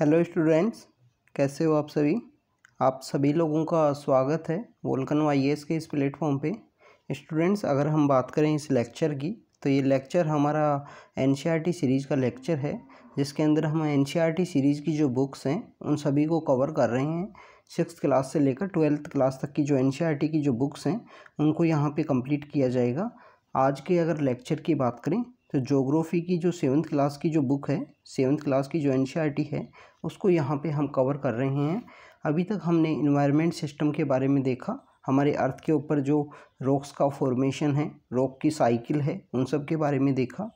hello students कैसे हो आप सभी आप सभी लोगों का स्वागत है वोल्कन वाई के इस प्लेटफॉर्म पे स्टूडेंट्स अगर हम बात करें इस लेक्चर की तो ये लेक्चर हमारा एन सीरीज़ का लेक्चर है जिसके अंदर हम एन सीरीज़ की जो बुक्स हैं उन सभी को कवर कर रहे हैं सिक्स क्लास से लेकर ट्वेल्थ क्लास तक की जो एन की जो बुक्स हैं उनको यहाँ पर कम्प्लीट किया जाएगा आज के अगर लेक्चर की बात करें तो जोग्राफ़ी की जो सेवन्थ क्लास की जो बुक है सेवन्थ क्लास की जो एन e है उसको यहाँ पे हम कवर कर रहे हैं अभी तक हमने इन्वायरमेंट सिस्टम के बारे में देखा हमारे अर्थ के ऊपर जो रॉक्स का फॉर्मेशन है रॉक की साइकिल है उन सब के बारे में देखा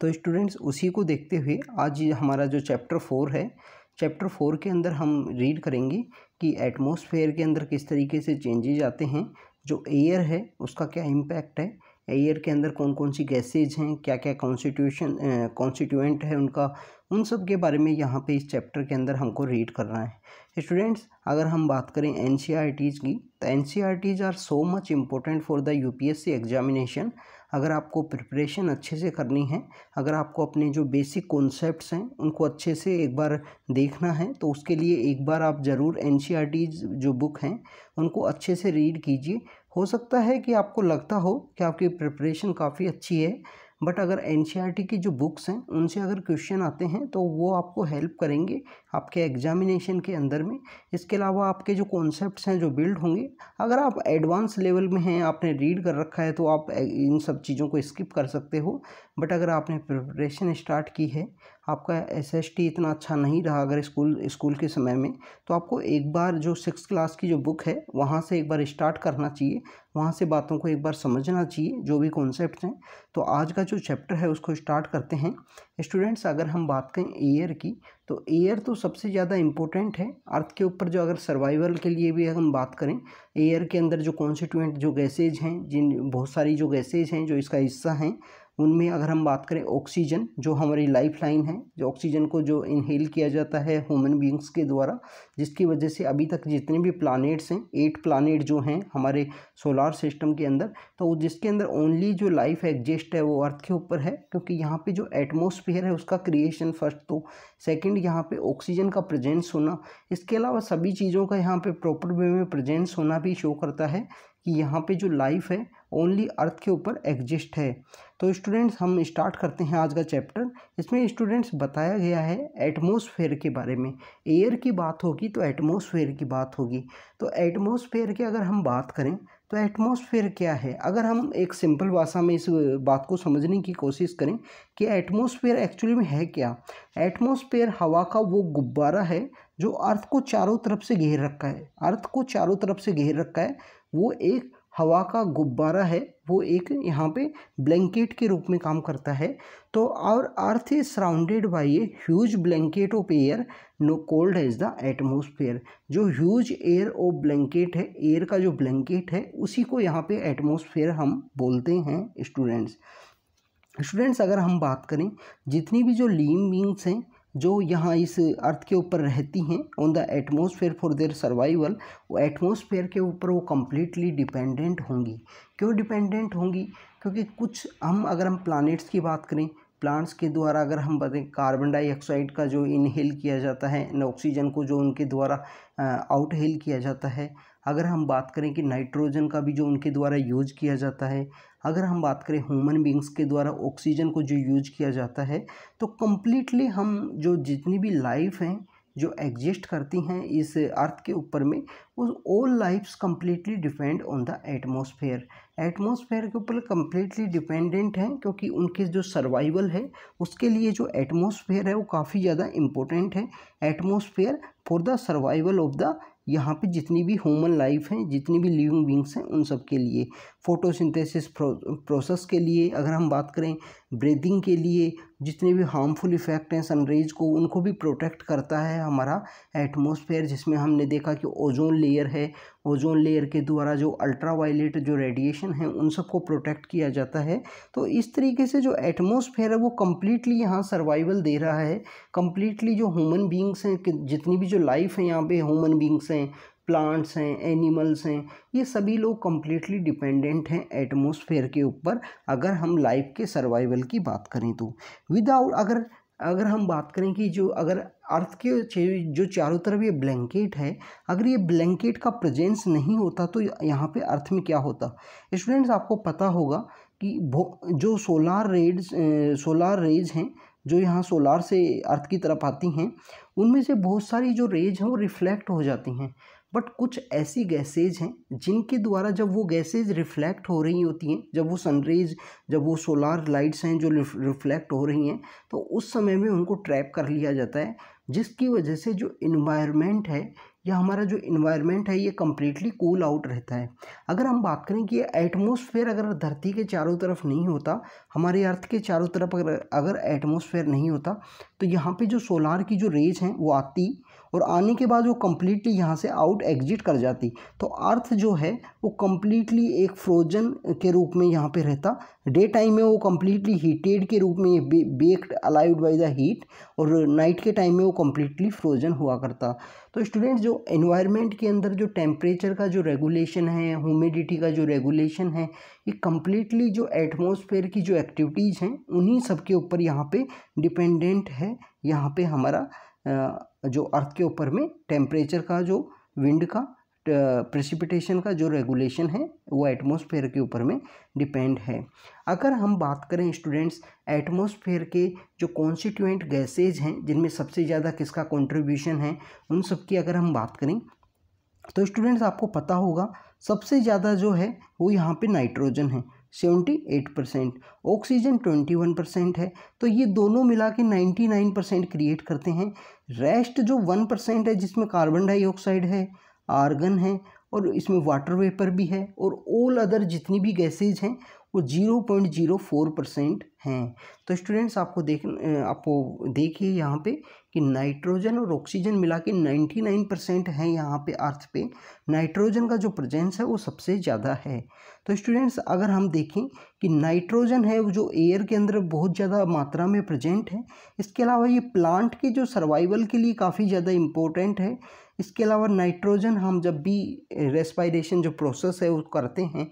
तो स्टूडेंट्स उसी को देखते हुए आज हमारा जो चैप्टर फोर है चैप्टर फोर के अंदर हम रीड करेंगे कि एटमॉस्फेयर के अंदर किस तरीके से चेंजेज आते हैं जो एयर है उसका क्या इम्पैक्ट है एयर के अंदर कौन कौन सी गैसेज हैं क्या क्या कॉन्स्टिट्यूशन कॉन्स्टिट्यूएंट है उनका उन सब के बारे में यहाँ पे इस चैप्टर के अंदर हमको रीड करना है स्टूडेंट्स अगर हम बात करें एन e की तो n are so much important for the यू एग्जामिनेशन अगर आपको प्रिपरेशन अच्छे से करनी है अगर आपको अपने जो बेसिक कॉन्सेप्ट्स हैं उनको अच्छे से एक बार देखना है तो उसके लिए एक बार आप ज़रूर एन e जो बुक हैं उनको अच्छे से रीड कीजिए हो सकता है कि आपको लगता हो कि आपकी प्रिपरेशन काफ़ी अच्छी है बट अगर एन e की जो बुक्स हैं उनसे अगर क्वेश्चन आते हैं तो वो आपको हेल्प करेंगे आपके एग्जामिनेशन के अंदर में इसके अलावा आपके जो कॉन्सेप्ट्स हैं जो बिल्ड होंगे अगर आप एडवांस लेवल में हैं आपने रीड कर रखा है तो आप इन सब चीज़ों को स्किप कर सकते हो बट अगर आपने प्रिपरेशन स्टार्ट की है आपका एस एस टी इतना अच्छा नहीं रहा अगर स्कूल स्कूल के समय में तो आपको एक बार जो सिक्स क्लास की जो बुक है वहाँ से एक बार स्टार्ट करना चाहिए वहाँ से बातों को एक बार समझना चाहिए जो भी कॉन्सेप्ट हैं तो आज का जो चैप्टर है उसको स्टार्ट करते हैं स्टूडेंट्स अगर हम बात करें एयर की तो एयर तो सबसे ज़्यादा इम्पोर्टेंट है अर्थ के ऊपर जो अगर सर्वाइवल के लिए भी हम बात करें एयर के अंदर जो कॉन्स्टिट्यूंट जो गैसेज हैं जिन बहुत सारी जो गैसेज हैं जो इसका हिस्सा हैं उनमें अगर हम बात करें ऑक्सीजन जो हमारी लाइफ लाइन है जो ऑक्सीजन को जो इनहेल किया जाता है ह्यूमन बींग्स के द्वारा जिसकी वजह से अभी तक जितने भी प्लानट्स हैं एट प्लानट जो हैं हमारे सोलार सिस्टम के अंदर तो जिसके अंदर ओनली जो लाइफ एग्जिस्ट है वो अर्थ के ऊपर है क्योंकि यहाँ पर जो एटमोसफियर है उसका क्रिएशन फर्स्ट तो सेकेंड यहाँ पर ऑक्सीजन का प्रजेंस होना इसके अलावा सभी चीज़ों का यहाँ पर प्रॉपर वे में प्रजेंस होना भी शो करता है कि यहाँ पे जो लाइफ है ओनली अर्थ के ऊपर एग्जिस्ट है तो स्टूडेंट्स हम स्टार्ट करते हैं आज का चैप्टर इसमें स्टूडेंट्स बताया गया है एटमॉस्फेयर के बारे में एयर की बात होगी तो एटमॉस्फेयर की बात होगी तो एटमॉस्फेयर की अगर हम बात करें तो एटमॉस्फेयर क्या है अगर हम एक सिंपल भाषा में इस बात को समझने की कोशिश करें कि एटमॉस्फेयर एक्चुअली में है क्या एटमॉस्फेयर हवा का वो गुब्बारा है जो अर्थ को चारों तरफ से घेर रखा है अर्थ को चारों तरफ से घेर रखा है वो एक हवा का गुब्बारा है वो एक यहाँ पे ब्लैंकेट के रूप में काम करता है तो और earth is surrounded by a huge blanket of air no cold is the atmosphere जो ह्यूज एयर ऑफ ब्लैंकेट है एयर का जो ब्लैंकेट है उसी को यहाँ पे एटमोसफेयर हम बोलते हैं स्टूडेंट्स स्टूडेंट्स अगर हम बात करें जितनी भी जो लीम बींग्स हैं जो यहाँ इस अर्थ के ऊपर रहती हैं on the atmosphere for their survival वो एटमोसफेयर के ऊपर वो कम्प्लीटली डिपेंडेंट होंगी क्यों डिपेंडेंट होंगी क्योंकि कुछ हम अगर हम प्लानट्स की बात करें प्लांट्स के द्वारा अगर हम बताएं कार्बन डाइऑक्साइड का जो इनहेल किया जाता है ऑक्सीजन को जो उनके द्वारा आउटहेल uh, किया जाता है अगर हम बात करें कि नाइट्रोजन का भी जो उनके द्वारा यूज किया जाता है अगर हम बात करें ह्यूमन बींग्स के द्वारा ऑक्सीजन को जो यूज किया जाता है तो कम्प्लीटली हम जो जितनी भी लाइफ हैं जो एग्जिस्ट करती हैं इस अर्थ के ऊपर में उस all lifes completely depend on the atmosphere atmosphere के ऊपर कम्प्लीटली डिपेंडेंट हैं क्योंकि उनके जो सर्वाइवल है उसके लिए जो एटमोसफेयर है वो काफ़ी ज़्यादा इम्पोर्टेंट है atmosphere for the survival of the यहाँ पे जितनी भी ह्यूमन लाइफ हैं जितनी भी लिविंग बींग्स हैं उन सब के लिए फोटोसिंथेसिस प्रोसेस के लिए अगर हम बात करें ब्रीदिंग के लिए जितने भी हार्मफुल इफ़ेक्ट हैं सनरेज को उनको भी प्रोटेक्ट करता है हमारा एटमॉस्फेयर जिसमें हमने देखा कि ओजोन लेयर है ओजोन लेयर के द्वारा जो अल्ट्रा वायलेट जो रेडिएशन है उन सबको प्रोटेक्ट किया जाता है तो इस तरीके से जो एटमॉस्फेयर है वो कम्प्लीटली यहाँ सर्वाइवल दे रहा है कम्प्लीटली जो ह्यूमन बींग्स हैं जितनी भी जो लाइफ है यहाँ पे ह्यूमन बींग्स हैं प्लांट्स हैं एनिमल्स हैं ये सभी लोग कम्प्लीटली डिपेंडेंट हैं एटमोसफेयर के ऊपर अगर हम लाइफ के सर्वाइवल की बात करें तो विदाउट अगर अगर हम बात करें कि जो अगर अर्थ के जो चारों तरफ ये ब्लैंकेट है अगर ये ब्लैंकेट का प्रेजेंस नहीं होता तो यहाँ पे अर्थ में क्या होता स्टूडेंट्स आपको पता होगा कि जो सोलार रेज सोलार रेज हैं जो यहाँ सोलार से अर्थ की तरफ आती हैं उनमें से बहुत सारी जो रेज हैं वो रिफ्लेक्ट हो जाती हैं बट कुछ ऐसी गैसेज हैं जिनके द्वारा जब वो गैसेज रिफ्लैक्ट हो रही होती हैं जब वो सनरेज जब वो सोलार लाइट्स हैं जो रिफ्लैक्ट हो रही हैं तो उस समय में उनको ट्रैप कर लिया जाता है जिसकी वजह से जो इन्वायरमेंट है या हमारा जो इन्वायरमेंट है ये कम्प्लीटली कूल आउट रहता है अगर हम बात करें कि एटमोसफेयर अगर धरती के चारों तरफ नहीं होता हमारे अर्थ के चारों तरफ अगर अगर एटमोसफेयर नहीं होता तो यहाँ पे जो सोलार की जो रेज हैं वो आती और आने के बाद वो कम्प्लीटली यहाँ से आउट एग्जिट कर जाती तो अर्थ जो है वो कम्प्लीटली एक फ्रोजन के रूप में यहाँ पे रहता डे टाइम में वो कम्प्लीटली हीटेड के रूप में बे, baked alive by the heat और नाइट के टाइम में वो कम्प्लीटली फ्रोजन हुआ करता तो स्टूडेंट जो एनवायरनमेंट के अंदर जो टेम्परेचर का जो रेगुलेशन है ह्यूमिडिटी का जो रेगुलेशन है ये कम्प्लीटली जो एटमोसफेयर की जो एक्टिविटीज़ हैं उन्हीं सब के ऊपर यहाँ पे डिपेंडेंट है यहाँ पे हमारा आ, जो अर्थ के ऊपर में टेम्परेचर का जो विंड का प्रेसिपिटेशन का जो रेगुलेशन है वो एटमॉस्फेयर के ऊपर में डिपेंड है अगर हम बात करें स्टूडेंट्स एटमॉस्फेयर के जो कॉन्स्टिट्यूएंट गैसेज हैं जिनमें सबसे ज़्यादा किसका कंट्रीब्यूशन है उन सब की अगर हम बात करें तो स्टूडेंट्स आपको पता होगा सबसे ज़्यादा जो है वो यहाँ पे नाइट्रोजन है seventy eight percent oxygen twenty one percent है तो ये दोनों मिला के नाइन्टी नाइन परसेंट क्रिएट करते हैं रेस्ट जो वन परसेंट है जिसमें कार्बन डाइऑक्साइड है आर्गन है और इसमें वाटर वेपर भी है और ऑल अदर जितनी भी गैसेज हैं वो zero point zero four percent हैं तो स्टूडेंट्स आपको देख आपको देखिए यहाँ पे कि नाइट्रोजन और ऑक्सीजन मिला के नाइन्टी नाइन परसेंट है यहाँ पे अर्थ पे नाइट्रोजन का जो प्रजेंस है वो सबसे ज़्यादा है तो स्टूडेंट्स अगर हम देखें कि नाइट्रोजन है जो एयर के अंदर बहुत ज़्यादा मात्रा में प्रजेंट है इसके अलावा ये प्लांट के जो सर्वाइवल के लिए काफ़ी ज़्यादा इम्पोर्टेंट है इसके अलावा नाइट्रोजन हम जब भी रेस्पायरेशन जो प्रोसेस है वो करते हैं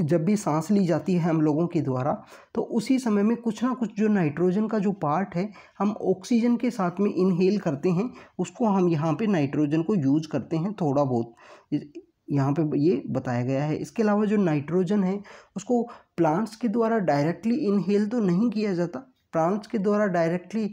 जब भी सांस ली जाती है हम लोगों के द्वारा तो उसी समय में कुछ ना कुछ जो नाइट्रोजन का जो पार्ट है हम ऑक्सीजन के साथ में इनहेल करते हैं उसको हम यहाँ पे नाइट्रोजन को यूज करते हैं थोड़ा बहुत यहाँ पे ये बताया गया है इसके अलावा जो नाइट्रोजन है उसको प्लांट्स के द्वारा डायरेक्टली इनहेल तो नहीं किया जाता प्लांट्स के द्वारा डायरेक्टली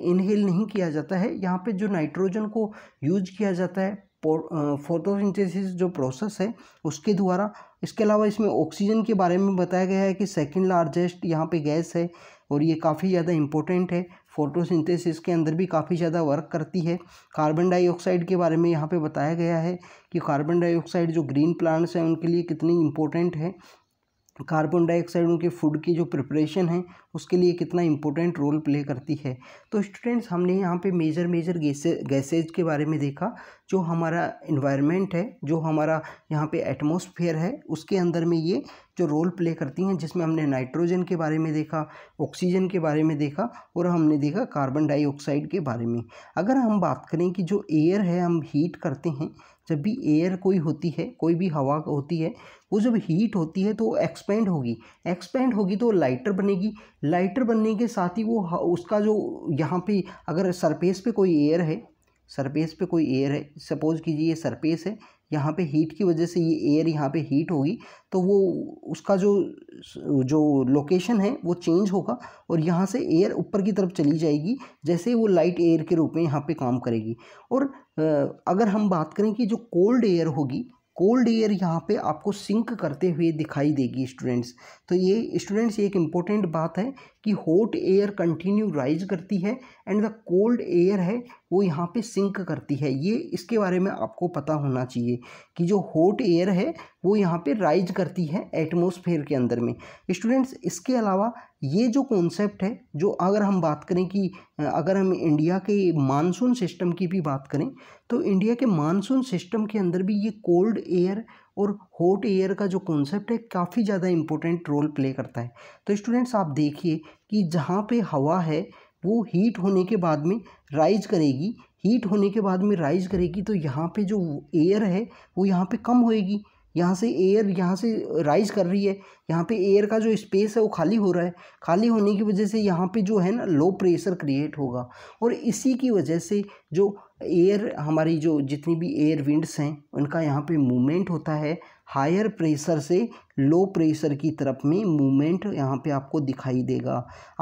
इनहेल नहीं किया जाता है यहाँ पे जो नाइट्रोजन को यूज किया जाता है फोटोसिंथेसिस eh, जो प्रोसेस है उसके द्वारा इसके अलावा इसमें ऑक्सीजन के बारे में बताया गया है कि सेकंड लार्जेस्ट यहाँ पे गैस है और ये काफ़ी ज़्यादा इम्पोर्टेंट है फोटोसिंथेसिस के अंदर भी काफ़ी ज़्यादा वर्क करती है कार्बन डाइऑक्साइड के बारे में यहाँ पे बताया गया है कि कार्बन डाइऑक्साइड जो ग्रीन प्लांट्स हैं उनके लिए कितनी इम्पोर्टेंट है कार्बन डाइऑक्साइड उनके फूड की जो प्रिपरेशन है उसके लिए कितना इंपॉर्टेंट रोल प्ले करती है तो स्टूडेंट्स हमने यहाँ पे मेजर मेजर गैसे गैसेज के बारे में देखा जो हमारा इन्वायरमेंट है जो हमारा यहाँ पे एटमॉस्फेयर है उसके अंदर में ये जो रोल प्ले करती हैं जिसमें हमने नाइट्रोजन के बारे में देखा ऑक्सीजन के बारे में देखा और हमने देखा कार्बन डाइऑक्साइड के बारे में अगर हम बात करें कि जो एयर है हम हीट करते हैं जब भी एयर कोई होती है कोई भी हवा होती है वो जब हीट होती है तो एक्सपेंड होगी एक्सपेंड होगी तो लाइटर बनेगी लाइटर बनने के साथ ही वो उसका जो यहाँ पे अगर सरफेस पे कोई एयर है सरफेस पे कोई एयर है सपोज़ कीजिए ये सरफेस है यहाँ पे हीट की वजह से ये एयर यहाँ पे हीट होगी तो वो उसका जो जो लोकेशन है वो चेंज होगा और यहाँ से एयर ऊपर की तरफ चली जाएगी जैसे वो लाइट एयर के रूप में यहाँ पे काम करेगी और अगर हम बात करें कि जो कोल्ड एयर होगी कोल्ड एयर यहाँ पे आपको सिंक करते हुए दिखाई देगी स्टूडेंट्स तो ये स्टूडेंट्स ये एक इम्पोर्टेंट बात है कि हॉट एयर कंटिन्यू राइज करती है एंड द कोल्ड एयर है वो यहाँ पे सिंक करती है ये इसके बारे में आपको पता होना चाहिए कि जो हॉट एयर है वो यहाँ पे राइज करती है एटमोसफेयर के अंदर में स्टूडेंट्स इसके अलावा ये जो कॉन्सेप्ट है जो अगर हम बात करें कि अगर हम इंडिया के मानसून सिस्टम की भी बात करें तो इंडिया के मानसून सिस्टम के अंदर भी ये कोल्ड एयर और हॉट एयर का जो कॉन्सेप्ट है काफ़ी ज़्यादा इम्पोर्टेंट रोल प्ले करता है तो स्टूडेंट्स आप देखिए कि जहाँ पे हवा है वो हीट होने के बाद में राइज करेगी हीट होने के बाद में राइज करेगी तो यहाँ पे जो एयर है वो यहाँ पे कम होएगी यहाँ से एयर यहाँ से राइज कर रही है यहाँ पे एयर का जो स्पेस है वो खाली हो रहा है खाली होने की वजह से यहाँ पे जो है ना लो प्रेशर क्रिएट होगा और इसी की वजह से जो एयर हमारी जो जितनी भी एयर विंड्स हैं उनका यहाँ पे मूवमेंट होता है हायर प्रेशर से लो प्रेशर की तरफ में मूवमेंट यहाँ पे आपको दिखाई देगा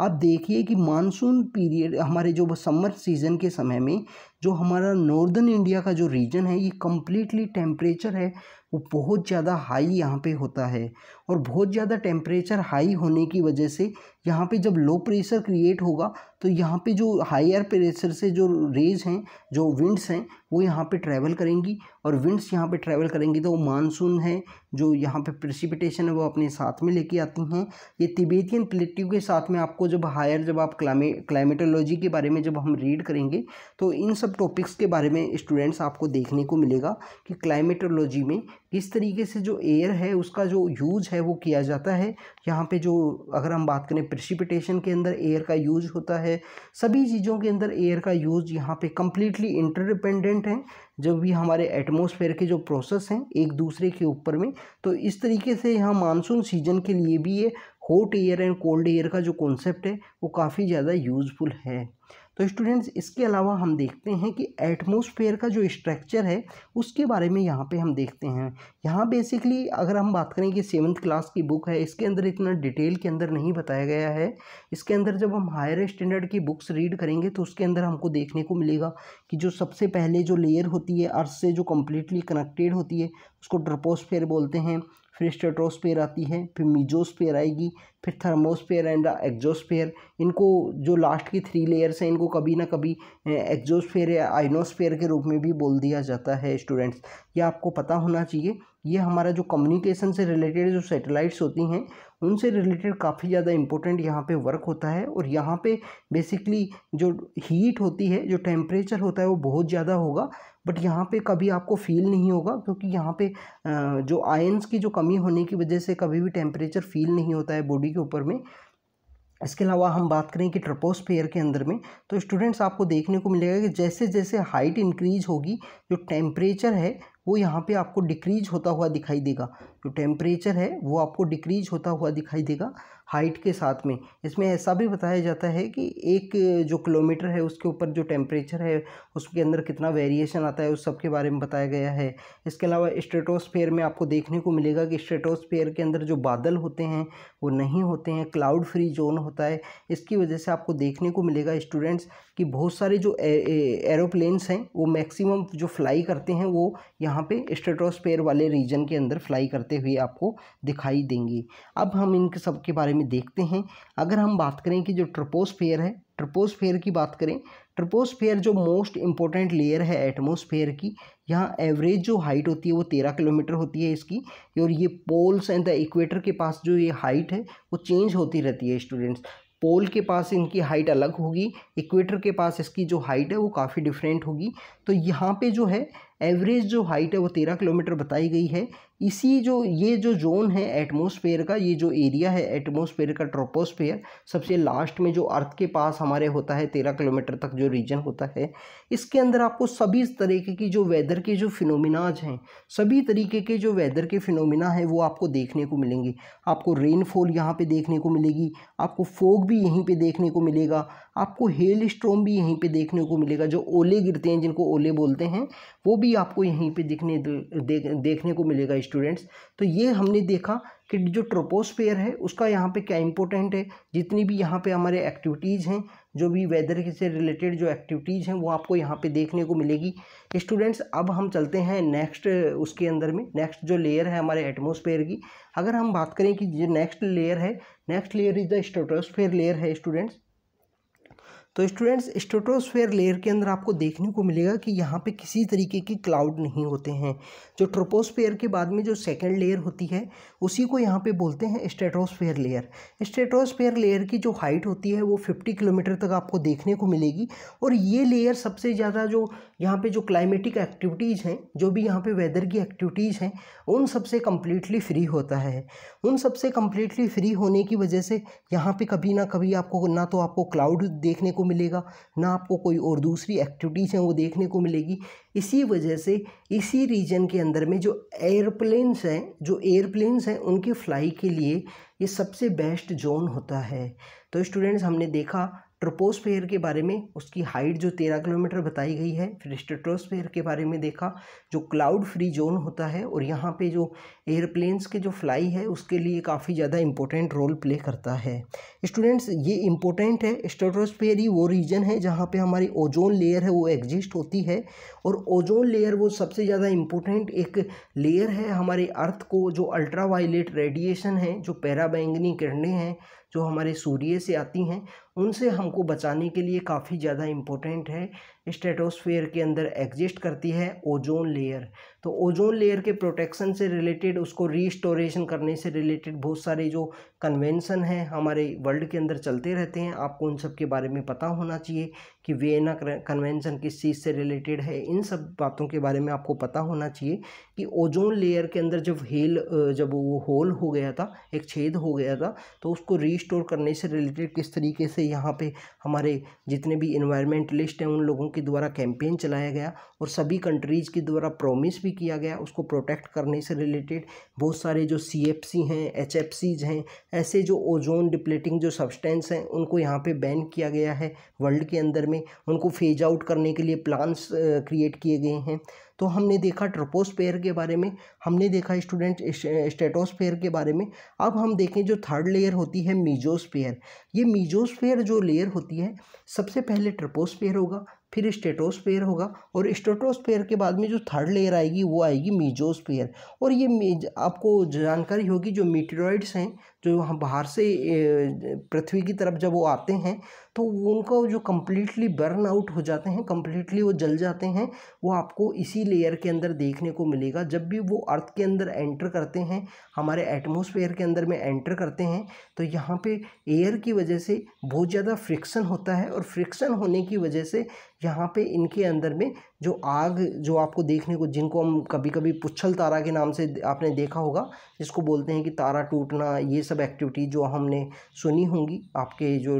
आप देखिए कि मानसून पीरियड हमारे जो समर सीज़न के समय में जो हमारा नॉर्दर्न इंडिया का जो रीजन है ये कम्प्लीटली टेम्परेचर है वो बहुत ज़्यादा हाई यहाँ पे होता है और बहुत ज़्यादा टेम्परेचर हाई होने की वजह से यहाँ पे जब लो प्रेशर क्रिएट होगा तो यहाँ पे जो हायर प्रेशर से जो रेज हैं जो विंड्स हैं वो यहाँ पे ट्रैवल करेंगी और विंड्स यहाँ पे ट्रैवल करेंगी तो वो मानसून है जो यहाँ पे प्रेसिपिटेशन है वो अपने साथ में लेके आती हैं ये तिबेतियन प्लेट्यू के साथ में आपको जब हायर जब आप क्लाइमे क्लाइमेटोलॉजी के बारे में जब हम रीड करेंगे तो इन सब टॉपिक्स के बारे में स्टूडेंट्स आपको देखने को मिलेगा कि क्लाइमेटोलॉजी में इस तरीके से जो एयर है उसका जो यूज है वो किया जाता है यहाँ पे जो अगर हम बात करें प्रिसिपिटेशन के अंदर एयर का यूज होता है सभी चीज़ों के अंदर एयर का यूज यहाँ पे कम्प्लीटली इंटरडिपेंडेंट है जब भी हमारे एटमोसफेयर के जो प्रोसेस हैं एक दूसरे के ऊपर में तो इस तरीके से यहाँ मानसून सीजन के लिए भी ये hot air and cold air का जो कॉन्सेप्ट है वो काफ़ी ज़्यादा यूजफुल है तो स्टूडेंट्स इसके अलावा हम देखते हैं कि एटमोसफेयर का जो स्ट्रक्चर है उसके बारे में यहाँ पे हम देखते हैं यहाँ बेसिकली अगर हम बात करें कि सेवन्थ क्लास की बुक है इसके अंदर इतना डिटेल के अंदर नहीं बताया गया है इसके अंदर जब हम हायर स्टैंडर्ड की बुक्स रीड करेंगे तो उसके अंदर हमको देखने को मिलेगा कि जो सबसे पहले जो लेयर होती है अर्थ से जो कम्प्लीटली कनेक्टेड होती है उसको ड्रपोसफेयर बोलते हैं फिर स्टेटोस्पेयर आती है फिर मीजोस्पेयर आएगी फिर थर्मोस्पेयर एंड एक्जोस्पेयर इनको जो लास्ट की थ्री लेयर्स हैं इनको कभी ना कभी एक्जोस्फेयर या आइनोस्पेयर के रूप में भी बोल दिया जाता है स्टूडेंट्स ये आपको पता होना चाहिए ये हमारा जो कम्युनिकेशन से रिलेटेड जो सैटेलाइट्स होती हैं उनसे रिलेटेड काफ़ी ज़्यादा इंपॉर्टेंट यहाँ पे वर्क होता है और यहाँ पे बेसिकली जो हीट होती है जो टेम्परेचर होता है वो बहुत ज़्यादा होगा बट यहाँ पे कभी आपको फील नहीं होगा क्योंकि यहाँ पे जो आयंस की जो कमी होने की वजह से कभी भी टेम्परेचर फील नहीं होता है बॉडी के ऊपर में इसके अलावा हम बात करें कि ट्रपोस्फेयर के अंदर में तो स्टूडेंट्स आपको देखने को मिलेगा कि जैसे जैसे हाइट इंक्रीज होगी जो टेम्परेचर है वो यहाँ पे आपको डिक्रीज होता हुआ दिखाई देगा जो टेम्परेचर है वो आपको डिक्रीज होता हुआ दिखाई देगा हाइट के साथ में इसमें ऐसा भी बताया जाता है कि एक जो किलोमीटर है उसके ऊपर जो टेम्परेचर है उसके अंदर कितना वेरिएशन आता है उस सब के बारे में बताया गया है इसके अलावा स्ट्रेटोस्फेयर में आपको देखने को मिलेगा कि स्ट्रेटोस्फेयर के अंदर जो बादल होते हैं वो नहीं होते हैं क्लाउड फ्री जोन होता है इसकी वजह से आपको देखने को मिलेगा स्टूडेंट्स कि बहुत सारे जो एरोप्लेन्स हैं वो मैक्सिमम जो फ्लाई करते हैं वो यहाँ पे स्ट्रेटोस्फेयर वाले रीजन के अंदर फ्लाई करते हुए आपको दिखाई देंगी अब हम इनके सब के बारे में में देखते हैं अगर हम बात करें कि जो ट्रपोस्फेयर है ट्रपोस्फेयर की बात करें ट्रपोस्फेयर जो मोस्ट इंपॉर्टेंट लेयर है एटमोसफेयर की यहाँ एवरेज जो हाइट होती है वो तेरह किलोमीटर होती है इसकी और ये पोल्स एंड द इक्वेटर के पास जो ये हाइट है वो चेंज होती रहती है स्टूडेंट्स पोल के पास इनकी हाइट अलग होगी इक्वेटर के पास इसकी जो हाइट है वो काफ़ी डिफरेंट होगी तो यहाँ पे जो है एवरेज जो हाइट है वो तेरह किलोमीटर बताई गई है इसी जो ये जो जोन है एटमोसफेयर का ये जो एरिया है एटमोसफेयर का ट्रोपोस्फेयर सबसे लास्ट में जो अर्थ के पास हमारे होता है तेरह किलोमीटर तक जो रीजन होता है इसके अंदर आपको सभी तरीके की जो वेदर के जो फिनोमिनाज हैं सभी तरीके के जो वेदर के फिनोमिना हैं वो आपको देखने को मिलेंगे आपको रेनफॉल यहाँ पर देखने को मिलेगी आपको फोग भी यहीं पर देखने को मिलेगा आपको हेल स्ट्रोम भी यहीं पर देखने को मिलेगा जो ओले गिरते हैं जिनको ओले बोलते हैं वो भी आपको यहीं पे दिखने दे, देखने को मिलेगा स्टूडेंट्स तो ये हमने देखा कि जो ट्रोपोस्फेयर है उसका यहाँ पे क्या इंपॉर्टेंट है जितनी भी यहाँ पे हमारे एक्टिविटीज़ हैं जो भी वेदर से रिलेटेड जो एक्टिविटीज़ हैं वो आपको यहाँ पे देखने को मिलेगी स्टूडेंट्स अब हम चलते हैं नेक्स्ट उसके अंदर में नेक्स्ट जो लेयर है हमारे एटमोसफेयर की अगर हम बात करें कि जो नेक्स्ट लेयर है next layer is the stratosphere layer है स्टूडेंट्स तो स्टूडेंट्स स्ट्रेटोस्फेयर लेयर के अंदर आपको देखने को मिलेगा कि यहाँ पे किसी तरीके के क्लाउड नहीं होते हैं जो ट्रोपोस्फेयर के बाद में जो सेकेंड लेयर होती है उसी को यहाँ पे बोलते हैं स्ट्रेटोस्फेयर लेयर स्ट्रेटोस्फेयर लेयर की जो हाइट होती है वो फिफ्टी किलोमीटर तक आपको देखने को मिलेगी और ये लेयर सबसे ज़्यादा जो यहाँ पर जो क्लाइमेटिक एक्टिविटीज़ हैं जो भी यहाँ पर वेदर की एक्टिविटीज़ हैं उन सबसे कम्प्लीटली फ्री होता है उन सबसे कम्प्लीटली फ्री होने की वजह से यहाँ पर कभी ना कभी आपको ना तो आपको क्लाउड देखने को मिलेगा ना आपको कोई और दूसरी एक्टिविटीज़ हैं वो देखने को मिलेगी इसी वजह से इसी रीजन के अंदर में जो एयरप्लेन्स हैं जो एयरप्लेन्स हैं उनकी फ्लाई के लिए ये सबसे बेस्ट जोन होता है तो स्टूडेंट्स हमने देखा ट्रोपोस्फेयर के बारे में उसकी हाइट जो तेरह किलोमीटर बताई गई है फिर स्टेट्रोस्फेयर के बारे में देखा जो क्लाउड फ्री जोन होता है और यहाँ पे जो एयरप्लेन्स के जो फ्लाई है उसके लिए काफ़ी ज़्यादा इम्पोर्टेंट रोल प्ले करता है स्टूडेंट्स ये इम्पोर्टेंट है स्टेट्रोस्फेयर ही वो रीजन है जहाँ पर हमारी ओजोन लेयर है वो एग्जिस्ट होती है और ओजोन लेयर वो सबसे ज़्यादा इम्पोर्टेंट एक लेयर है हमारे अर्थ को जो अल्ट्रा रेडिएशन है जो पैराबैंगनी किरणें हैं जो हमारे सूर्य से आती हैं उनसे हमको बचाने के लिए काफ़ी ज़्यादा इम्पोर्टेंट है स्टेटोस्फेयर के अंदर एग्जिस्ट करती है ओजोन लेयर तो ओजोन लेयर के प्रोटेक्शन से रिलेटेड उसको रीस्टोरेशन करने से रिलेटेड बहुत सारे जो कन्वेंसन हैं हमारे वर्ल्ड के अंदर चलते रहते हैं आपको उन सब के बारे में पता होना चाहिए कि वेना कन्वेंसन किस चीज़ से रिलेटेड है इन सब बातों के बारे में आपको पता होना चाहिए कि ओजोन लेयर के अंदर जब हेल जब वो होल हो गया था एक छेद हो गया था तो उसको रीस्टोर करने से रिलेटेड किस तरीके से यहाँ पर हमारे जितने भी इन्वायरमेंटलिस्ट हैं उन लोगों के द्वारा कैंपेन चलाया गया और सभी कंट्रीज़ के द्वारा प्रोमिस भी किया गया उसको प्रोटेक्ट करने से रिलेटेड बहुत सारे जो सी एफ सी हैं एच एफ सीज हैं ऐसे जो ओजोन डिप्लेटिंग जो सब्सटेंस हैं उनको यहाँ पे बैन किया गया है वर्ल्ड के अंदर में उनको फेज आउट करने के लिए प्लान्स क्रिएट किए गए हैं तो हमने देखा ट्रोपोस्फेयर के बारे में हमने देखा स्टूडेंट स्टेटोस्फेयर के बारे में अब हम देखें जो थर्ड लेयर होती है मीजोस्फेयर ये मीजोस्फेयर जो लेयर होती है सबसे पहले ट्रोपोस्फेयर होगा फिर स्टेटोस्फेयर होगा और स्टेटोस्फेयर के बाद में जो थर्ड लेयर आएगी वो आएगी मीजोस्फेयर और ये आपको जानकारी होगी जो मीटेरॉइड्स हैं जो हम बाहर से पृथ्वी की तरफ जब वो आते हैं तो उनका जो कम्प्लीटली बर्न आउट हो जाते हैं कम्प्लीटली वो जल जाते हैं वो आपको इसी लेयर के अंदर देखने को मिलेगा जब भी वो अर्थ के अंदर एंटर करते हैं हमारे एटमोसफेयर के अंदर में एंटर करते हैं तो यहाँ पे एयर की वजह से बहुत ज़्यादा फ्रिक्शन होता है और फ्रिक्शन होने की वजह से यहाँ पे इनके अंदर में जो आग जो आपको देखने को जिनको हम कभी कभी पुच्छल तारा के नाम से आपने देखा होगा जिसको बोलते हैं कि तारा टूटना ये सब एक्टिविटी जो हमने सुनी होंगी आपके जो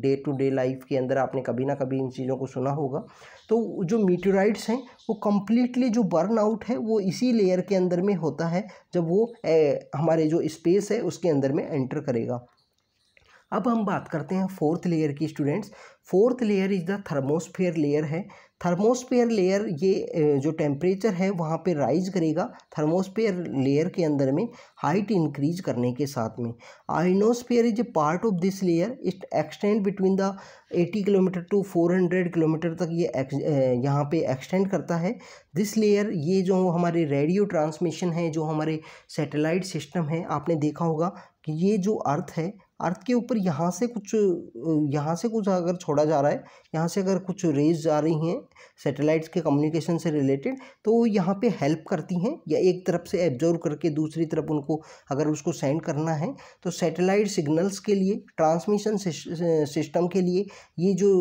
डे टू डे लाइफ के अंदर आपने कभी ना कभी इन चीज़ों को सुना होगा तो जो मीटोराइट्स हैं वो कम्प्लीटली जो बर्न आउट है वो इसी लेयर के अंदर में होता है जब वो ए, हमारे जो स्पेस है उसके अंदर में एंटर करेगा अब हम बात करते हैं फोर्थ लेयर की students fourth layer is the thermosphere layer है थर्मोस्फेयर लेयर ये जो टेम्परेचर है वहाँ पे राइज करेगा थर्मोस्फेयर लेयर के अंदर में हाइट इंक्रीज करने के साथ में ionosphere is a part of this layer it extend between the 80 kilometre to 400 kilometre तक ये यहाँ पे एक्सटेंड करता है दिस लेयर ये जो हमारे रेडियो ट्रांसमिशन है जो हमारे सेटेलाइट सिस्टम है आपने देखा होगा कि ये जो अर्थ है अर्थ के ऊपर यहाँ से कुछ यहाँ से कुछ अगर छोड़ा जा रहा है यहाँ से अगर कुछ रेज जा रही हैं सैटेलाइट्स के कम्युनिकेशन से रिलेटेड तो वो यहाँ पर हेल्प करती हैं या एक तरफ से एब्जॉर्व करके दूसरी तरफ उनको अगर उसको सेंड करना है तो सैटेलाइट सिग्नल्स के लिए ट्रांसमिशन सिस्टम के लिए ये जो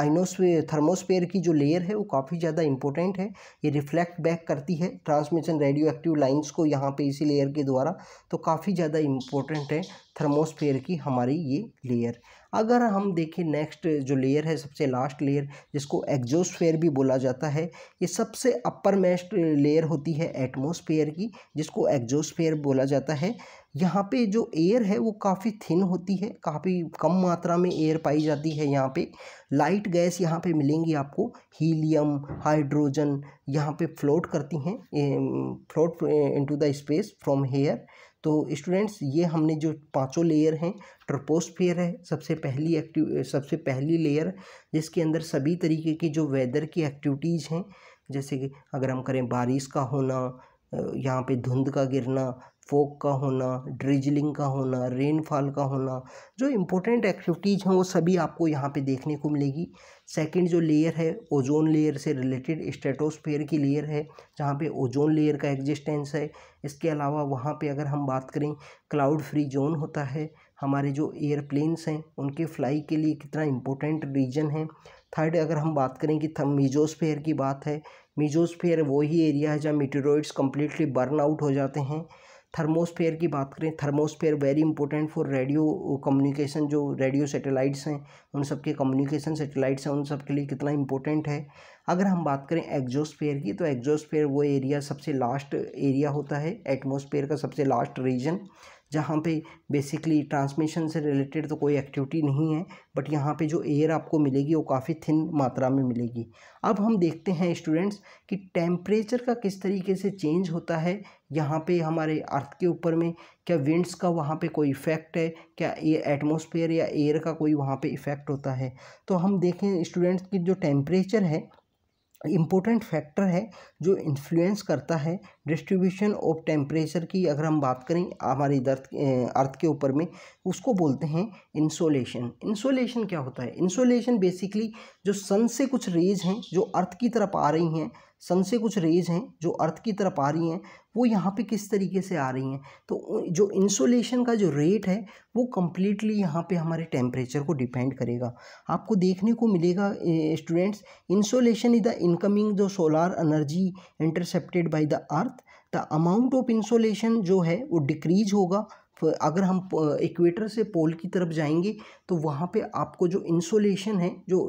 आइनोस थर्मोस्पेयर की जो लेयर है वो काफ़ी ज़्यादा इंपॉर्टेंट है ये रिफ्लेक्ट बैक करती है ट्रांसमिशन रेडियो एक्टिव लाइन्स को यहाँ पर इसी लेयर के द्वारा तो काफ़ी ज़्यादा इम्पोर्टेंट है थर्मोस्फेयर की हमारी ये लेयर अगर हम देखें नेक्स्ट जो लेयर है सबसे लास्ट लेयर जिसको एग्जोस्फेयर भी बोला जाता है ये सबसे अपर मेस्ट लेयर होती है एटमोस्फेयर की जिसको एग्जोस्फेयर बोला जाता है यहाँ पे जो एयर है वो काफ़ी थिन होती है काफ़ी कम मात्रा में एयर पाई जाती है यहाँ पे लाइट गैस यहाँ पे मिलेंगी आपको हीलियम हाइड्रोजन यहाँ पे फ्लोट करती हैं float into the space from here तो स्टूडेंट्स ये हमने जो पांचों लेयर हैं ट्रपोस्फेयर है सबसे पहली एक्टिव सबसे पहली लेयर जिसके अंदर सभी तरीके की जो वेदर की एक्टिविटीज़ हैं जैसे कि अगर हम करें बारिश का होना यहाँ पे धुंध का गिरना फोक का होना ड्रिजलिंग का होना रेनफॉल का होना जो इम्पोर्टेंट एक्टिविटीज़ हैं वो सभी आपको यहाँ पे देखने को मिलेगी सेकंड जो लेयर है ओजोन लेयर से रिलेटेड स्टेटोस्फेयर की लेयर है जहाँ पे ओजोन लेयर का एग्जिस्टेंस है इसके अलावा वहाँ पे अगर हम बात करें क्लाउड फ्री जोन होता है हमारे जो एयरप्लेन्स हैं उनके फ्लाई के लिए कितना इम्पोर्टेंट रीजन है थर्ड अगर हम बात करें कि मीजोस्फेयर की बात है मीजोस्फेयर वही एरिया है जहाँ मिटेरॉइड्स कम्प्लीटली बर्न आउट हो जाते हैं थर्मोस्फेयर की बात करें thermosphere very important for radio communication जो रेडियो सैटेलाइट्स हैं उन सब के कम्युनिकेशन सैटेलाइट्स हैं उन सब के लिए कितना इंपॉर्टेंट है अगर हम बात करें एग्जोस्फेयर की तो एग्जोस्फेयर वो एरिया सबसे लास्ट एरिया होता है एटमोसफेयर का सबसे लास्ट रीजन जहाँ पे बेसिकली ट्रांसमिशन से रिलेटेड तो कोई एक्टिविटी नहीं है बट यहाँ पे जो एयर आपको मिलेगी वो काफ़ी थिन मात्रा में मिलेगी अब हम देखते हैं स्टूडेंट्स कि टेम्परेचर का किस तरीके से चेंज होता है यहाँ पे हमारे अर्थ के ऊपर में क्या विंड्स का वहाँ पे कोई इफ़ेक्ट है क्या एटमोसफेयर या एयर का कोई वहाँ पर इफ़ेक्ट होता है तो हम देखें स्टूडेंट्स की जो टेम्परेचर है इम्पोर्टेंट फैक्टर है जो इन्फ्लुएंस करता है डिस्ट्रीब्यूशन ऑफ टेम्परेचर की अगर हम बात करें हमारे दर्द अर्थ के ऊपर में उसको बोलते हैं इंसोलेशन इंसोलेशन क्या होता है इंसोलेशन बेसिकली जो सन से कुछ रेज हैं जो अर्थ की तरफ आ रही हैं सन से कुछ रेज हैं जो अर्थ की तरफ आ रही हैं वो यहाँ पे किस तरीके से आ रही हैं तो जो इंसोलेशन का जो रेट है वो कम्प्लीटली यहाँ पे हमारे टेम्परेचर को डिपेंड करेगा आपको देखने को मिलेगा students insolation is the incoming जो solar energy intercepted by the earth the amount of insolation जो है वो डिक्रीज होगा अगर हम इक्वेटर से पोल की तरफ जाएंगे तो वहाँ पे आपको जो इंसोलेशन है जो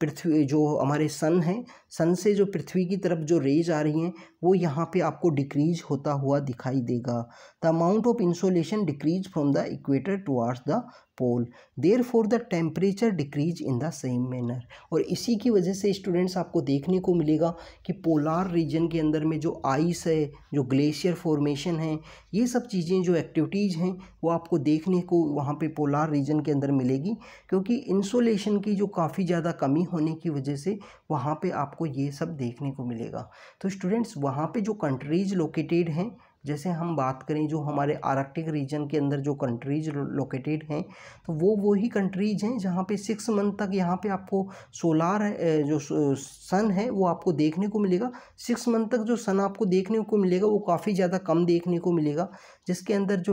पृथ्वी जो हमारे सन है सन से जो पृथ्वी की तरफ जो रेज आ रही हैं वो यहाँ पे आपको डिक्रीज होता हुआ दिखाई देगा the amount of insolation decrease from the equator towards the pole therefore the temperature decrease in the same manner और इसी की वजह से स्टूडेंट्स आपको देखने को मिलेगा कि पोलार रीजन के अंदर में जो आइस है जो ग्लेशियर फॉर्मेशन है ये सब चीज़ें जो एक्टिविटीज़ हैं वो आपको देखने को वहाँ पे पोलार रीजन के अंदर मिलेगी क्योंकि इंसोलेशन की जो काफ़ी ज़्यादा कमी नहीं होने की वजह से वहाँ पे आपको ये सब देखने को मिलेगा तो स्टूडेंट्स वहाँ पे जो कंट्रीज लोकेटेड हैं जैसे हम बात करें जो हमारे आर्कटिक रीजन के अंदर जो कंट्रीज लोकेटेड हैं तो वो वो ही कंट्रीज हैं जहाँ पे सिक्स मंथ तक यहाँ पे आपको सोलार जो सन है वो आपको देखने को मिलेगा सिक्स मंथ तक जो सन आपको देखने को मिलेगा वो काफ़ी ज़्यादा कम देखने को मिलेगा जिसके अंदर जो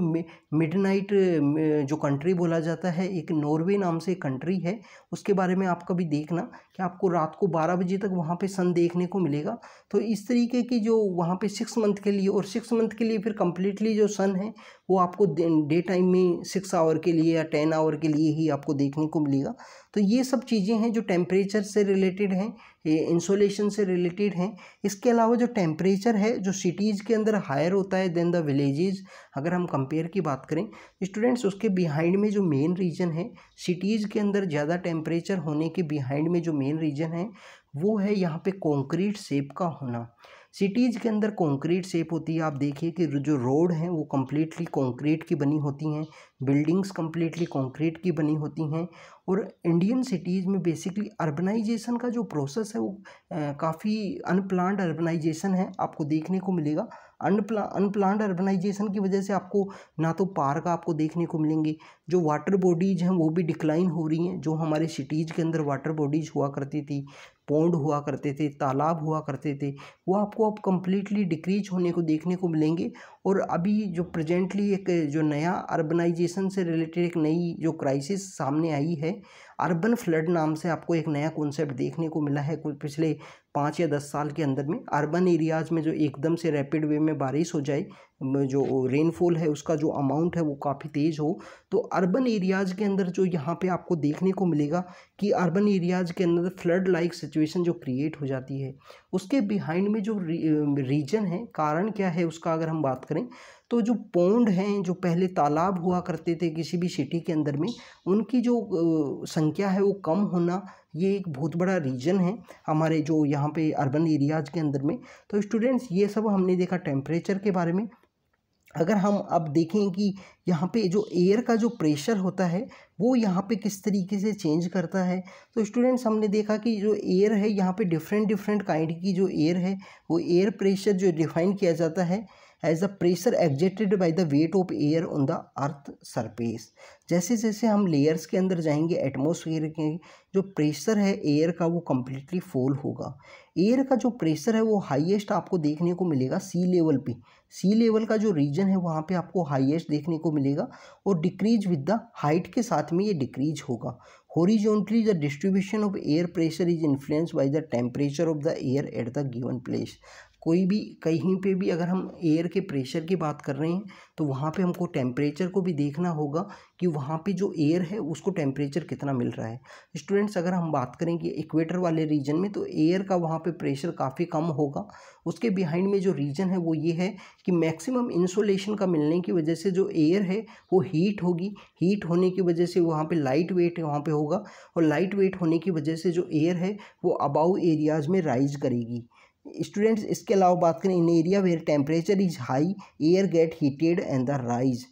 मिडनाइट जो कंट्री बोला जाता है एक नॉर्वे नाम से कंट्री है उसके बारे में आप कभी देखना कि आपको रात को बारह बजे तक वहाँ पे सन देखने को मिलेगा तो इस तरीके की जो वहाँ पे सिक्स मंथ के लिए और सिक्स मंथ के लिए फिर कम्प्लीटली जो सन है वो आपको डे टाइम में सिक्स आवर के लिए या टेन आवर के लिए ही आपको देखने को मिलेगा तो ये सब चीज़ें हैं जो टेम्परेचर से रिलेटेड हैं इंसोलेशन से रिलेटेड हैं इसके अलावा जो टेम्परेचर है जो सिटीज़ के अंदर हायर होता है देन द विलेजेस अगर हम कंपेयर की बात करें स्टूडेंट्स उसके बिहाइंड में जो मेन रीजन है सिटीज़ के अंदर ज़्यादा टेम्परेचर होने के बिहाइंड में जो मेन रीजन है वो है यहाँ पे कंक्रीट सेप का होना सिटीज़ के अंदर कंक्रीट शेप होती है आप देखिए कि जो रोड हैं वो कम्प्लीटली कंक्रीट की बनी होती हैं बिल्डिंग्स कम्प्लीटली कंक्रीट की बनी होती हैं और इंडियन सिटीज़ में बेसिकली अर्बनाइजेशन का जो प्रोसेस है वो काफ़ी अनप्लान्ड अर्बनाइजेशन है आपको देखने को मिलेगा अनप्ला अनप्लान्ड अर्बनाइजेशन की वजह से आपको ना तो पार्क आपको देखने को मिलेंगे जो वाटर बॉडीज़ हैं वो भी डिक्लाइन हो रही हैं जो हमारे सिटीज़ के अंदर वाटर बॉडीज़ हुआ करती थी पौंड हुआ करते थे तालाब हुआ करते थे वो आपको अब कम्प्लीटली डिक्रीज होने को देखने को मिलेंगे और अभी जो प्रजेंटली एक जो नया अर्बनाइजेशन से रिलेटेड एक नई जो क्राइसिस सामने आई है अर्बन फ्लड नाम से आपको एक नया कॉन्सेप्ट देखने को मिला है कुछ पिछले पाँच या दस साल के अंदर में अर्बन एरियाज़ में जो एकदम से रैपिड वे में बारिश हो जाए जो रेनफॉल है उसका जो अमाउंट है वो काफ़ी तेज़ हो तो अर्बन एरियाज़ के अंदर जो यहाँ पे आपको देखने को मिलेगा कि अर्बन एरियाज़ के अंदर फ्लड लाइक सिचुएशन जो क्रिएट हो जाती है उसके बिहाइंड में जो रीजन है कारण क्या है उसका अगर हम बात करें तो जो पौंड हैं जो पहले तालाब हुआ करते थे किसी भी सिटी के अंदर में उनकी जो संख्या है वो कम होना ये एक बहुत बड़ा रीजन है हमारे जो यहाँ पे अर्बन एरियाज के अंदर में तो स्टूडेंट्स ये सब हमने देखा टेम्परेचर के बारे में अगर हम अब देखें कि यहाँ पे जो एयर का जो प्रेशर होता है वो यहाँ पे किस तरीके से चेंज करता है तो स्टूडेंट्स हमने देखा कि जो एयर है यहाँ पे डिफरेंट डिफरेंट काइंड की जो एयर है वो एयर प्रेशर जो डिफाइन किया जाता है as the pressure exerted by the weight of air on the earth surface जैसे जैसे हम लेयर्स के अंदर जाएंगे एटमोसफेयर के जो प्रेशर है एयर का वो कम्प्लीटली फॉल होगा एयर का जो प्रेशर है वो हाइएस्ट आपको देखने को मिलेगा सी लेवल पे सी लेवल का जो रीजन है वहाँ पे आपको हाइएस्ट देखने को मिलेगा और डिक्रीज विद द हाइट के साथ में ये डिक्रीज होगा horizontally the distribution of air pressure is influence by the temperature of the air at the given place कोई भी कहीं पे भी अगर हम एयर के प्रेशर की बात कर रहे हैं तो वहाँ पे हमको टेम्परेचर को भी देखना होगा कि वहाँ पे जो एयर है उसको टेम्परेचर कितना मिल रहा है स्टूडेंट्स अगर हम बात करें कि इक्वेटर वाले रीजन में तो एयर का वहाँ पे प्रेशर काफ़ी कम होगा उसके बिहाइंड में जो रीजन है वो ये है कि मैक्सिमम इंसोलेशन का मिलने की वजह से जो एयर है वो हीट होगी हीट होने की वजह से वहाँ पर लाइट वेट वहाँ पर होगा और लाइट वेट होने की वजह से जो एयर है वो अबाउ एरियाज़ में राइज करेगी स्टूडेंट्स इसके अलावा बात करें in area where temperature is high air get heated and the rise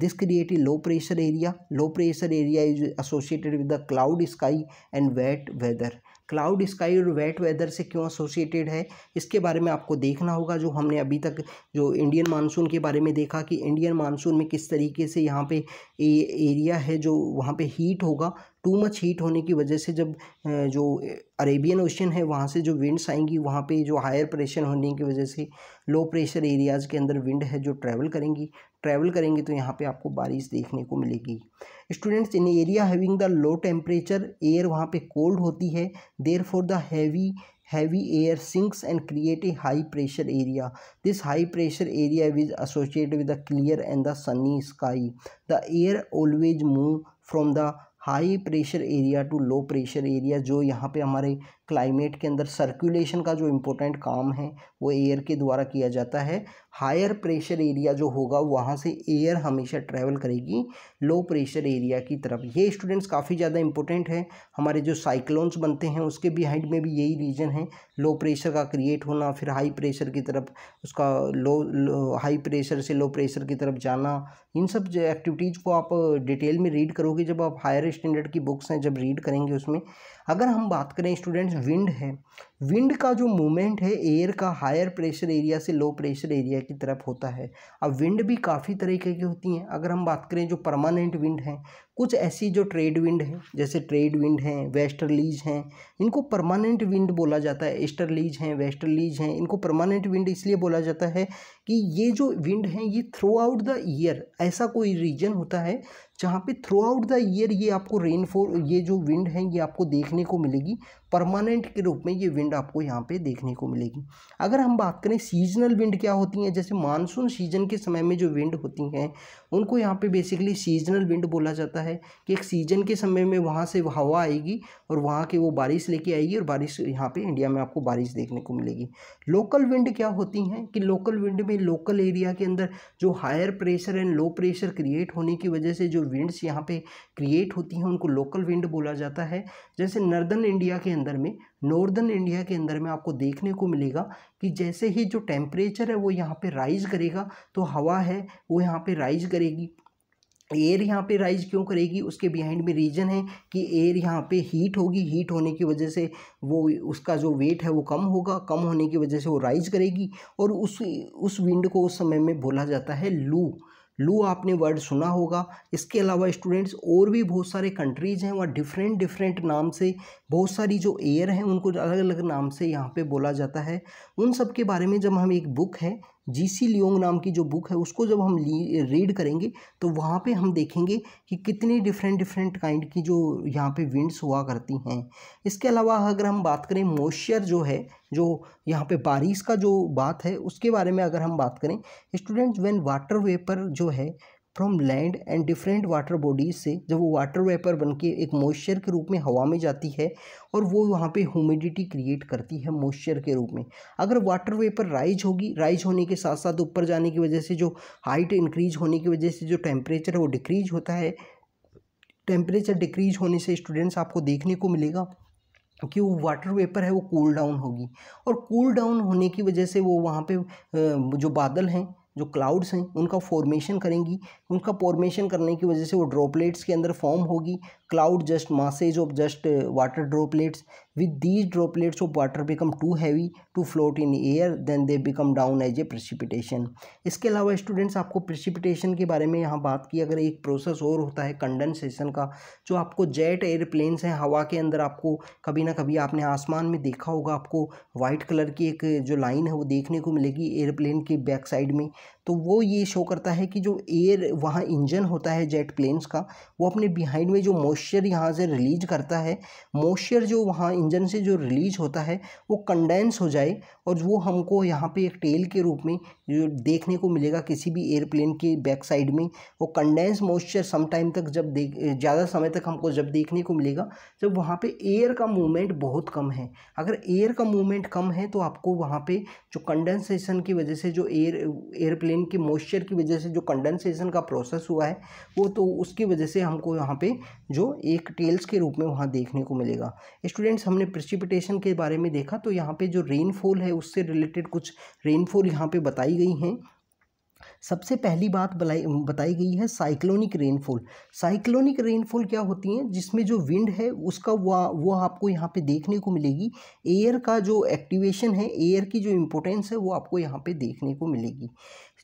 this create low pressure area low pressure area is associated with the cloud sky and wet weather cloud sky और wet weather से क्यों associated है इसके बारे में आपको देखना होगा जो हमने अभी तक जो इंडियन मानसून के बारे में देखा कि इंडियन मानसून में किस तरीके से यहाँ पे ए, एरिया है जो वहाँ पे हीट होगा टू मच हीट होने की वजह से जब जो अरेबियन ओशन है वहाँ से जो विंड्स आएंगी वहाँ पे जो हायर प्रेशर होने की वजह से लो प्रेशर एरियाज़ के अंदर विंड है जो ट्रैवल करेंगी ट्रैवल करेंगे तो यहाँ पे आपको बारिश देखने को मिलेगी students in area having the low temperature air वहाँ पे कोल्ड होती है therefore the heavy heavy air sinks and create a high pressure area this high pressure area is associate with the clear and the sunny sky the air always move from the high pressure area to low pressure area जो यहाँ पे हमारे climate के अंदर circulation का जो important काम है वो एयर के द्वारा किया जाता है हायर प्रेशर एरिया जो होगा वहाँ से एयर हमेशा ट्रैवल करेगी लो प्रेशर एरिया की तरफ ये स्टूडेंट्स काफ़ी ज़्यादा इंपॉर्टेंट है हमारे जो साइक्लोन्स बनते हैं उसके बिहाइंड में भी यही रीजन है लो प्रेशर का क्रिएट होना फिर हाई प्रेशर की तरफ उसका लो, लो हाई प्रेशर से लो प्रेशर की तरफ जाना इन सब एक्टिविटीज़ को आप डिटेल में रीड करोगे जब आप हायर स्टैंडर्ड की बुक्स हैं जब रीड करेंगे उसमें अगर हम बात करें स्टूडेंट्स विंड है विंड का जो मूवमेंट है एयर का हायर प्रेशर एरिया से लो प्रेशर एरिया की तरफ होता है अब विंड भी काफ़ी तरीके की होती हैं अगर हम बात करें जो परमानेंट विंड हैं कुछ ऐसी जो ट्रेड विंड है जैसे ट्रेड विंड हैं वेस्टरलीज हैं इनको परमानेंट विंड बोला जाता है ईस्टरलीज हैं वेस्टरलीज हैं इनको परमानेंट विंड इसलिए बोला जाता है कि ये जो विंड हैं ये थ्रू आउट द ईयर ऐसा कोई रीजन होता है जहाँ पे थ्रू आउट द ईयर ये आपको रेनफॉल ये जो विंड है ये आपको देखने को मिलेगी परमानेंट के रूप में ये विंड आपको यहाँ पे देखने को मिलेगी अगर हम बात करें सीजनल विंड क्या होती हैं जैसे मानसून सीजन के समय में जो विंड होती हैं उनको यहाँ पे बेसिकली सीजनल विंड बोला जाता है कि एक सीजन के समय में वहाँ से हवा आएगी और वहाँ के वो बारिश लेके आएगी और बारिश यहाँ पर इंडिया में आपको बारिश देखने को मिलेगी लोकल विंड क्या होती हैं कि लोकल विंड में लोकल एरिया के अंदर जो higher pressure and low pressure create होने की वजह से जो विंड्स यहाँ पे क्रिएट होती हैं उनको लोकल विंड बोला जाता है जैसे नॉर्दर्न इंडिया के अंदर में नॉर्दर्न इंडिया के अंदर में आपको देखने को मिलेगा कि जैसे ही जो टेम्परेचर है वो यहाँ पे राइज करेगा तो हवा है वो यहाँ पे राइज करेगी एयर यहाँ पे राइज क्यों करेगी उसके बिहाइंड में रीज़न है कि एयर यहाँ पे हीट होगी हीट होने की वजह से वो उसका जो वेट है वो कम होगा कम होने की वजह से वो राइज करेगी और उस उस विंड को उस समय में बोला जाता है लू लू आपने वर्ड सुना होगा इसके अलावा स्टूडेंट्स और भी बहुत सारे कंट्रीज़ हैं वहाँ डिफरेंट डिफरेंट नाम से बहुत सारी जो एयर हैं उनको अलग अलग नाम से यहाँ पे बोला जाता है उन सब के बारे में जब हम एक बुक है जी सी लियोंग नाम की जो बुक है उसको जब हम रीड करेंगे तो वहाँ पे हम देखेंगे कि कितनी डिफरेंट डिफरेंट काइंड की जो यहाँ पे विंड्स हुआ करती हैं इसके अलावा अगर हम बात करें मॉइस्चर जो है जो यहाँ पे बारिश का जो बात है उसके बारे में अगर हम बात करें स्टूडेंट्स व्हेन वाटर वेपर जो है from land and different water bodies से जब वो वाटर वेपर बन के एक मॉइस्चर के रूप में हवा में जाती है और वो वहाँ पे ह्यूमिडिटी क्रिएट करती है मॉइस्चर के रूप में अगर वाटर वेपर राइज होगी राइज होने के साथ साथ ऊपर जाने की वजह से जो हाइट इंक्रीज होने की वजह से जो टेम्परेचर है वो डिक्रीज होता है टेम्परेचर डिक्रीज होने से स्टूडेंट्स आपको देखने को मिलेगा कि वो वाटर वेपर है वो कूल डाउन होगी और कूल डाउन होने की वजह से वो वहाँ पे जो बादल हैं जो क्लाउड्स हैं उनका फॉर्मेशन करेंगी उनका फॉर्मेशन करने की वजह से वो ड्रॉपलेट्स के अंदर फॉर्म होगी cloud just masses of just uh, water droplets with these droplets of water become too heavy to float in air then they become down as a precipitation इसके अलावा स्टूडेंट्स आपको precipitation के बारे में यहाँ बात की अगर एक प्रोसेस और होता है कंडेंसेशन का जो आपको जेट एयरप्लेन्स हैं हवा के अंदर आपको कभी ना कभी आपने आसमान में देखा होगा आपको वाइट कलर की एक जो लाइन है वो देखने को मिलेगी एयरप्लेन के बैक साइड में तो वो ये शो करता है कि जो एयर वहाँ इंजन होता है जेट प्लेन्स का वो अपने बिहाइंड में जो मॉइस्चर यहाँ से रिलीज करता है मॉइस्चर जो वहाँ इंजन से जो रिलीज होता है वो कंडेंस हो जाए और वो हमको यहाँ पे एक टेल के रूप में जो देखने को मिलेगा किसी भी एयरप्लेन के बैक साइड में वो कंडेंस मॉइस्चर सम टाइम तक जब देख ज़्यादा समय तक हमको जब देखने को मिलेगा जब वहाँ पर एयर का मूवमेंट बहुत कम है अगर एयर का मूवमेंट कम है तो आपको वहाँ पर जो कंडेंसेशन की वजह से जो एयर एयरप्लेन प्लेन की मॉइस्चर की वजह से जो कंडेंसेशन का प्रोसेस हुआ है वो तो उसकी वजह से हमको यहाँ पे जो एक टेल्स के रूप में वहाँ देखने को मिलेगा स्टूडेंट्स हमने प्रिसिपिटेशन के बारे में देखा तो यहाँ पे जो रेनफॉल है उससे रिलेटेड कुछ रेनफॉल यहाँ पे बताई गई हैं सबसे पहली बात बताई गई है साइक्लोनिक रेनफॉल साइक्लोनिक रेनफॉल क्या होती है जिसमें जो विंड है उसका वो वो आपको यहाँ पे देखने को मिलेगी एयर का जो एक्टिवेशन है एयर की जो इम्पोर्टेंस है वो आपको यहाँ पे देखने को मिलेगी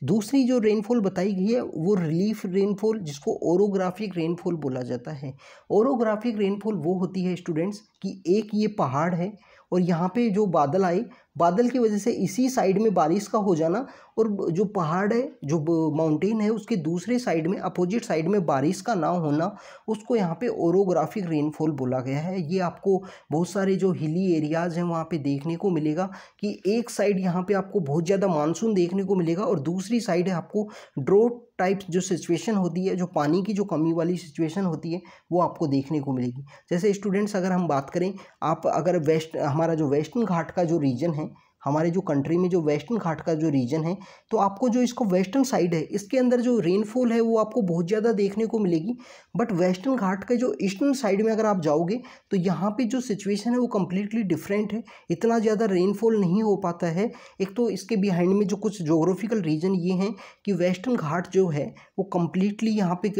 दूसरी जो रेनफॉल बताई गई है वो रिलीफ रेनफॉल जिसको ओरोग्राफिक रेनफॉल बोला जाता है ओरोग्राफिक रेनफॉल वो होती है स्टूडेंट्स कि एक ये पहाड़ है और यहाँ पे जो बादल आए बादल की वजह से इसी साइड में बारिश का हो जाना और जो पहाड़ है जो माउंटेन है उसके दूसरे साइड में अपोजिट साइड में बारिश का ना होना उसको यहाँ पे ओरोग्राफिक रेनफॉल बोला गया है ये आपको बहुत सारे जो हिली एरियाज़ हैं वहाँ पे देखने को मिलेगा कि एक साइड यहाँ पे आपको बहुत ज़्यादा मानसून देखने को मिलेगा और दूसरी साइड है आपको ड्रोट टाइप जो सिचुएशन होती है जो पानी की जो कमी वाली सिचुएशन होती है वो आपको देखने को मिलेगी जैसे स्टूडेंट्स अगर हम बात करें आप अगर वेस्ट हमारा जो वेस्टर्न घाट का जो रीजन है हमारे जो कंट्री में जो वेस्टर्न घाट का जो रीजन है तो आपको जो इसको वेस्टर्न साइड है इसके अंदर जो रेनफॉल है वो आपको बहुत ज़्यादा देखने को मिलेगी बट वेस्टर्न घाट के जो ईस्टर्न साइड में अगर आप जाओगे तो यहाँ पर जो सिचुएशन है वो कम्प्लीटली डिफरेंट है इतना ज़्यादा रेनफॉल नहीं हो पाता है एक तो इसके बिहाइंड में जो कुछ जोग्राफिकल रीजन ये हैं कि वेस्टर्न घाट जो है वो कम्प्लीटली यहाँ पे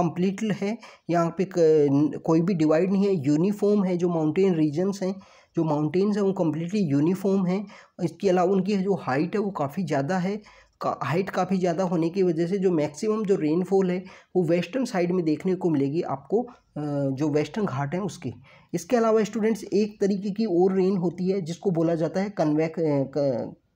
कम्प्लीट है यहाँ पे कोई भी डिवाइड नहीं है यूनिफॉर्म है जो माउंटेन रीजन्स हैं जो माउंटेन्स हैं वो कम्प्लीटली यूनिफॉर्म हैं इसके अलावा उनकी जो हाइट है वो काफ़ी ज़्यादा है का हाइट काफ़ी ज़्यादा होने की वजह से जो मैक्सिमम जो रेनफॉल है वो वेस्टर्न साइड में देखने को मिलेगी आपको जो वेस्टर्न घाट है उसके इसके अलावा स्टूडेंट्स एक तरीके की और रेन होती है जिसको बोला जाता है कन्वेक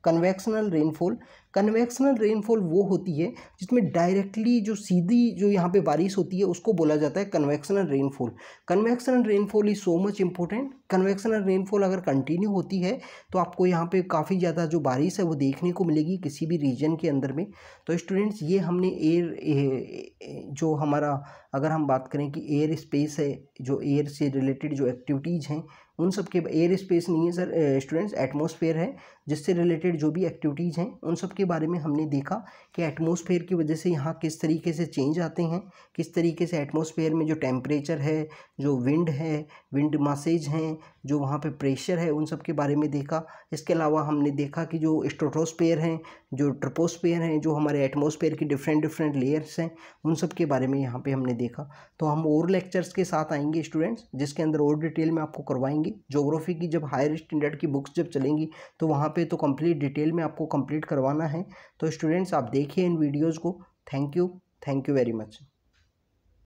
कन्वैक्शनल रेनफॉल कन्वैक्शनल रेनफॉल वो होती है जिसमें डायरेक्टली जो सीधी जो यहाँ पे बारिश होती है उसको बोला जाता है convectional rainfall convectional rainfall is so much important convection और रेनफॉल अगर कंटिन्यू होती है तो आपको यहाँ पे काफ़ी ज़्यादा जो बारिश है वो देखने को मिलेगी किसी भी रीजन के अंदर में तो स्टूडेंट्स ये हमने एयर जो हमारा अगर हम बात करें कि एयर स्पेस है जो एयर से रिलेटेड जो एक्टिविटीज़ हैं उन सब के एयर स्पेस नहीं है सर स्टूडेंट्स एटमोसफेयर है जिससे रिलेटेड जो भी एक्टिविटीज़ हैं उन सब के बारे में हमने देखा कि एटमोसफेयर की वजह से यहाँ किस तरीके से चेंज आते हैं किस तरीके से एटमोसफेयर में जो टेम्परेचर है जो विंड है विंड मासेज हैं हैं जो वहाँ पे प्रेशर है उन सब के बारे में देखा इसके अलावा हमने देखा कि जो स्ट्रोटोस्पेयर हैं जो ट्रपोस्पेयर हैं जो हमारे एटमोसफेयर की डिफरेंट डिफरेंट लेयर्स हैं उन सब के बारे में यहाँ पे हमने देखा तो हम और लेक्चर्स के साथ आएंगे स्टूडेंट्स जिसके अंदर और डिटेल में आपको करवाएंगे जोग्राफी की जब हायर स्टैंडर्ड की बुक्स जब चलेंगी तो वहाँ पर तो कम्प्लीट डिटेल में आपको कम्प्लीट करवाना है तो स्टूडेंट्स आप देखिए इन वीडियोज़ को thank you thank you very much